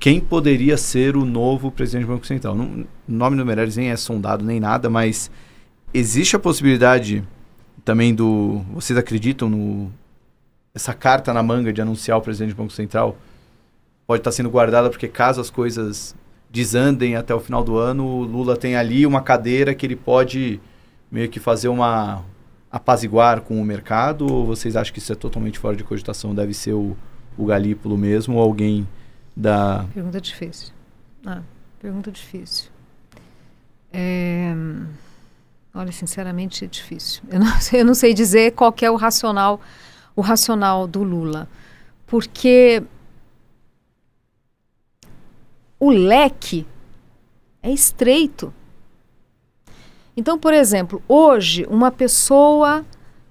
quem poderia ser o novo presidente do Banco Central. Não, nome do Meirelles nem é sondado nem nada, mas existe a possibilidade também do. Vocês acreditam no. Essa carta na manga de anunciar o presidente do Banco Central pode estar sendo guardada porque caso as coisas desandem até o final do ano, o Lula tem ali uma cadeira que ele pode meio que fazer uma apaziguar com o mercado ou vocês acham que isso é totalmente fora de cogitação, deve ser o, o Galípolo mesmo ou alguém da. Pergunta difícil. Ah, pergunta difícil. É... Olha, sinceramente é difícil. Eu não, eu não sei dizer qual é o racional, o racional do Lula, porque o leque é estreito. Então, por exemplo, hoje uma pessoa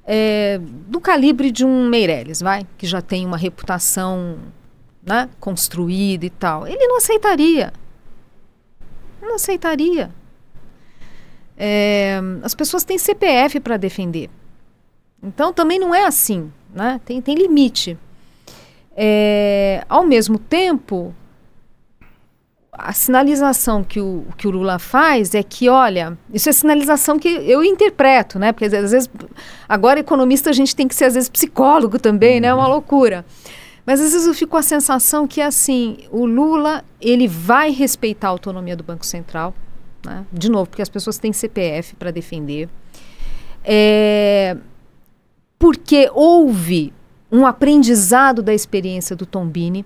é, do calibre de um Meirelles, vai, que já tem uma reputação né, construída e tal. Ele não aceitaria. Não aceitaria. É, as pessoas têm CPF para defender. Então também não é assim, né? Tem, tem limite. É, ao mesmo tempo, a sinalização que o, que o Lula faz é que, olha, isso é sinalização que eu interpreto, né? Porque às vezes, agora economista a gente tem que ser às vezes psicólogo também, uhum. né? É uma uhum. loucura. Mas às vezes eu fico com a sensação que assim, o Lula, ele vai respeitar a autonomia do Banco Central, né? De novo, porque as pessoas têm CPF para defender. É, porque houve um aprendizado da experiência do Tombini.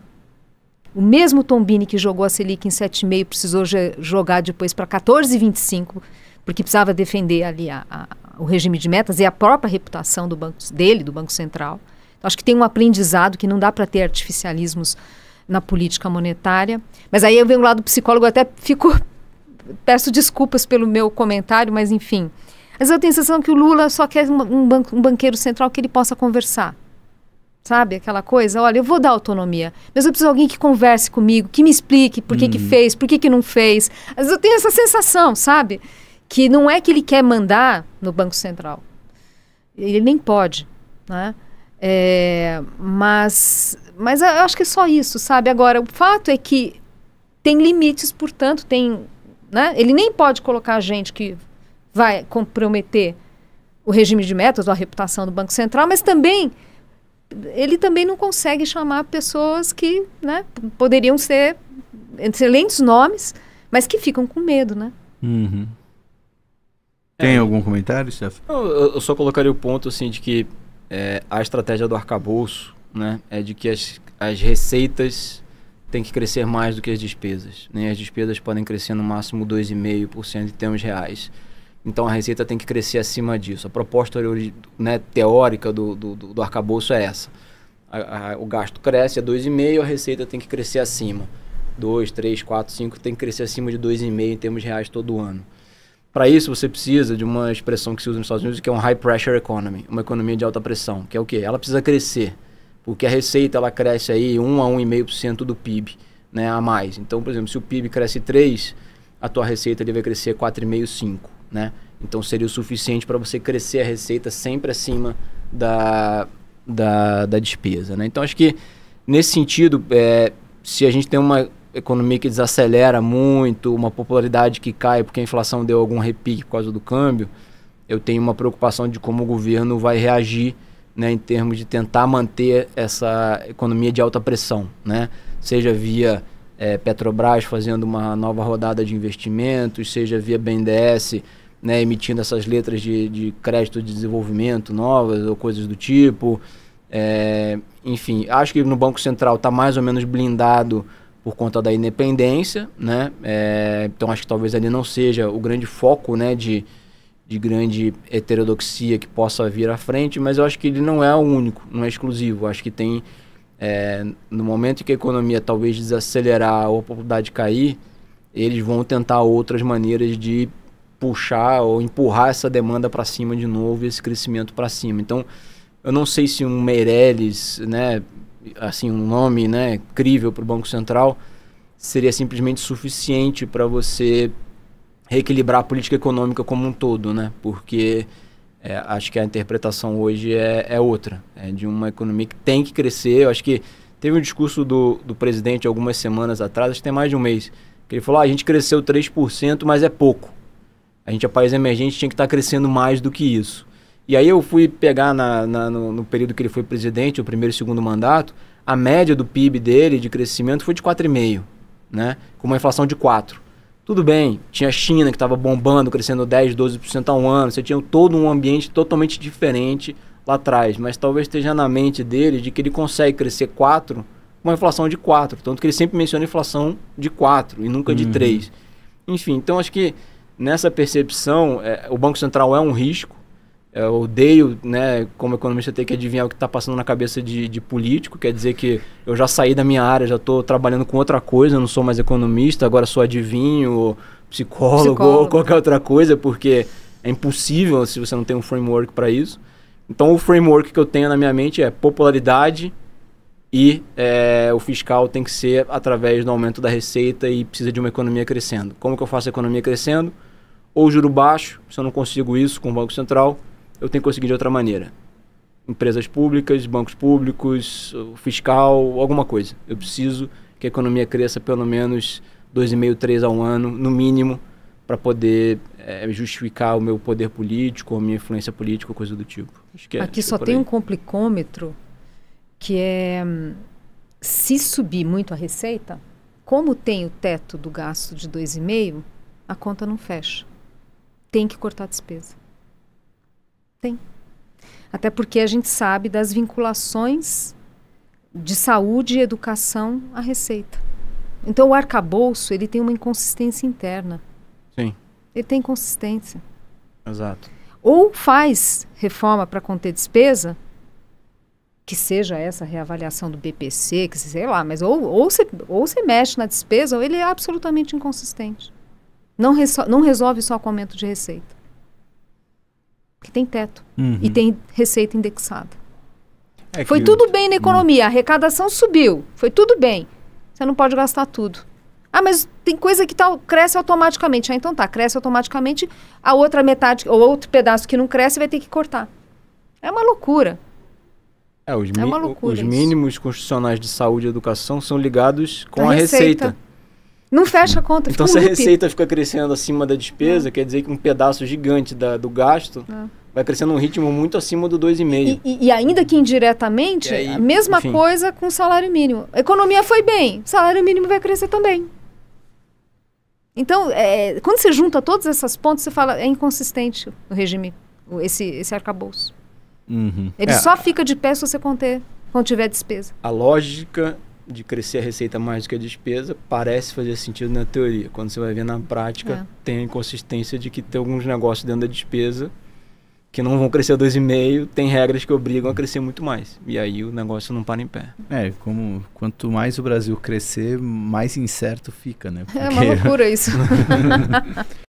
O mesmo Tombini que jogou a Selic em 7,5 precisou jogar depois para 14,25, porque precisava defender ali a, a, o regime de metas e a própria reputação do banco dele, do Banco Central. Acho que tem um aprendizado que não dá para ter artificialismos na política monetária. Mas aí eu venho lá do psicólogo, até fico. Peço desculpas pelo meu comentário, mas enfim. Mas eu tenho a sensação que o Lula só quer um, ban um banqueiro central que ele possa conversar. Sabe aquela coisa? Olha, eu vou dar autonomia, mas eu preciso de alguém que converse comigo, que me explique por que, hum. que uhum. fez, por que, que não fez. Mas eu tenho essa sensação, sabe? Que não é que ele quer mandar no Banco Central. Ele nem pode, né? É, mas, mas eu acho que é só isso, sabe? Agora, o fato é que tem limites, portanto, tem. Né? Ele nem pode colocar gente que vai comprometer o regime de metas ou a reputação do Banco Central, mas também ele também não consegue chamar pessoas que né, poderiam ser excelentes nomes, mas que ficam com medo, né? Uhum. Tem é, algum comentário, Steph? Eu, eu, só colocaria o ponto assim de que é, a estratégia do arcabouço né, é de que as, as receitas têm que crescer mais do que as despesas. Né? As despesas podem crescer no máximo 2,5% em termos reais. Então a receita tem que crescer acima disso. A proposta né, teórica do, do, do arcabouço é essa. A, a, o gasto cresce é a 2,5%, a receita tem que crescer acima. 2, 3, 4, 5 tem que crescer acima de 2,5% em termos reais todo ano. Para isso, você precisa de uma expressão que se usa nos Estados Unidos, que é um high pressure economy, uma economia de alta pressão, que é o quê? Ela precisa crescer, porque a receita ela cresce aí 1 a 1,5% do PIB né, a mais. Então, por exemplo, se o PIB cresce 3, a tua receita ele vai crescer 4,5, 5, né? Então, seria o suficiente para você crescer a receita sempre acima da, da, da despesa, né? Então, acho que nesse sentido, é, se a gente tem uma economia que desacelera muito, uma popularidade que cai porque a inflação deu algum repique por causa do câmbio, eu tenho uma preocupação de como o governo vai reagir né, em termos de tentar manter essa economia de alta pressão, né? seja via é, Petrobras fazendo uma nova rodada de investimentos, seja via BNDES né, emitindo essas letras de, de crédito de desenvolvimento novas ou coisas do tipo. É, enfim, acho que no Banco Central está mais ou menos blindado por conta da independência, né? É, então acho que talvez ali não seja o grande foco, né, de, de grande heterodoxia que possa vir à frente, mas eu acho que ele não é o único, não é exclusivo. acho que tem é, no momento que a economia talvez desacelerar ou a oportunidade cair, eles vão tentar outras maneiras de puxar ou empurrar essa demanda para cima de novo, esse crescimento para cima. Então, eu não sei se um Meirelles, né, assim, um nome né, crível para o Banco Central, seria simplesmente suficiente para você reequilibrar a política econômica como um todo, né? Porque é, acho que a interpretação hoje é, é, outra, é de uma economia que tem que crescer. Eu acho que teve um discurso do, do presidente algumas semanas atrás, acho que tem mais de um mês, que ele falou: ah, a gente cresceu 3%, mas é pouco. A gente é país emergente, tinha que estar tá crescendo mais do que isso. E aí eu fui pegar na, na, no, no, período que ele foi presidente, o primeiro e segundo mandato, a média do PIB dele de crescimento foi de 4,5, né? Com uma inflação de 4. Tudo bem, tinha a China que estava bombando, crescendo 10, 12% ao ano, você tinha todo um ambiente totalmente diferente lá atrás, mas talvez esteja na mente dele de que ele consegue crescer 4 com uma inflação de 4, tanto que ele sempre menciona inflação de 4 e nunca de uhum. 3. Enfim, então acho que nessa percepção, é, o Banco Central é um risco, eu odeio, né, como economista, ter que adivinhar o que está passando na cabeça de, de, político. Quer dizer que eu já saí da minha área, já estou trabalhando com outra coisa, não sou mais economista, agora sou adivinho, psicólogo, psicólogo. ou qualquer outra coisa, porque é impossível se você não tem um framework para isso. Então, o framework que eu tenho na minha mente é popularidade e é, o fiscal tem que ser através do aumento da receita e precisa de uma economia crescendo. Como que eu faço a economia crescendo? Ou juro baixo, se eu não consigo isso com o Banco Central eu tenho que conseguir de outra maneira. Empresas públicas, bancos públicos, fiscal, alguma coisa. Eu preciso que a economia cresça pelo menos 2,5, 3 ao ano, no mínimo, para poder é, justificar o meu poder político, a minha influência política, coisa do tipo. É, Aqui só tem um complicômetro que é se subir muito a receita, como tem o teto do gasto de 2,5, a conta não fecha. Tem que cortar a despesa. Tem. Até porque a gente sabe das vinculações de saúde e educação à receita. Então o arcabouço, ele tem uma inconsistência interna. Sim. Ele tem inconsistência. Exato. Ou faz reforma para conter despesa, que seja essa reavaliação do BPC, que sei lá, mas ou, ou, você, ou você mexe na despesa ou ele é absolutamente inconsistente. Não, não resolve só com aumento de receita que tem teto uhum. e tem receita indexada. É foi tudo eu... bem na economia, a hum. arrecadação subiu, foi tudo bem. Você não pode gastar tudo. Ah, mas tem coisa que tá, cresce automaticamente. Ah, então tá, cresce automaticamente, a outra metade, ou outro pedaço que não cresce vai ter que cortar. É uma loucura. É, os, é uma loucura os mínimos constitucionais de saúde e educação são ligados com a, a receita. receita. Não fecha a conta. Então, um se a receita fica crescendo acima da despesa, é. quer dizer que um pedaço gigante da, do gasto é vai crescendo um ritmo muito acima do 2,5. E, e, e ainda que indiretamente, aí, a mesma enfim. coisa com o salário mínimo. A economia foi bem, salário mínimo vai crescer também. Então, é, quando você junta todas essas pontas, você fala, é inconsistente o regime, esse, esse arcabouço. Uhum. Ele é, só fica de pé se você conter, contiver tiver despesa. A lógica de crescer a receita mais do que a despesa parece fazer sentido na teoria. Quando você vai ver na prática, é. tem a inconsistência de que tem alguns negócios dentro da despesa que não vão crescer 2,5, tem regras que obrigam a crescer muito mais. E aí o negócio não para em pé. É, como quanto mais o Brasil crescer, mais incerto fica, né? Porque... É uma loucura isso.